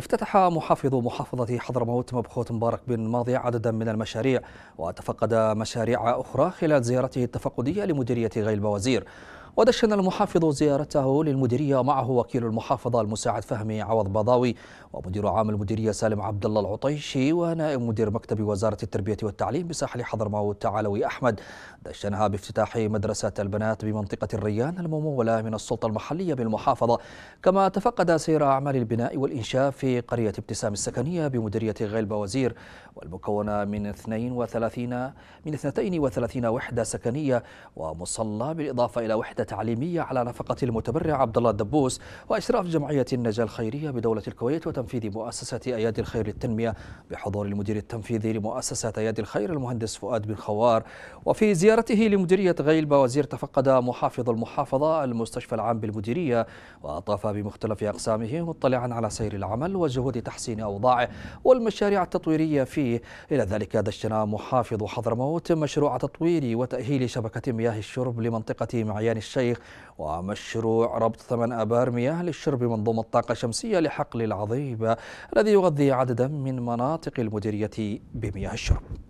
افتتح محافظ محافظة حضرموت مبخوت مبارك بن ماضي عددا من المشاريع وتفقد مشاريع أخرى خلال زيارته التفقدية لمديرية غيل بوزير ودشن المحافظ زيارته للمديرية ومعه وكيل المحافظة المساعد فهمي عوض بضاوي ومدير عام المديرية سالم عبد الله العطيشي ونائب مدير مكتب وزارة التربية والتعليم بساحل حضرموت تعالوي أحمد دشنها بافتتاح مدرسة البنات بمنطقة الريان الممولة من السلطة المحلية بالمحافظة كما تفقد سير أعمال البناء والإنشاء في قرية ابتسام السكنية بمديرية غيلبة وزير والمكونة من 32 من 32 وحدة سكنية ومصلى بالإضافة إلى وحدة رحلة تعليمية على نفقة المتبرع عبد الله الدبوس وإشراف جمعية النجاة الخيرية بدولة الكويت وتنفيذ مؤسسة أيادي الخير للتنمية بحضور المدير التنفيذي لمؤسسة أيادي الخير المهندس فؤاد بن خوار وفي زيارته لمديرية غيلبة وزير تفقد محافظ المحافظة المستشفى العام بالمديرية وأطاف بمختلف أقسامه مطلعا على سير العمل وجهود تحسين أوضاعه والمشاريع التطويرية فيه إلى ذلك دشن محافظ حضرموت مشروع تطوير وتأهيل شبكة مياه الشرب لمنطقة معيان الشرب الشيخ ومشروع ربط ثمن آبار مياه للشرب منظومة طاقة شمسية لحقل العظيمه الذي يغذي عددا من مناطق المديرية بمياه الشرب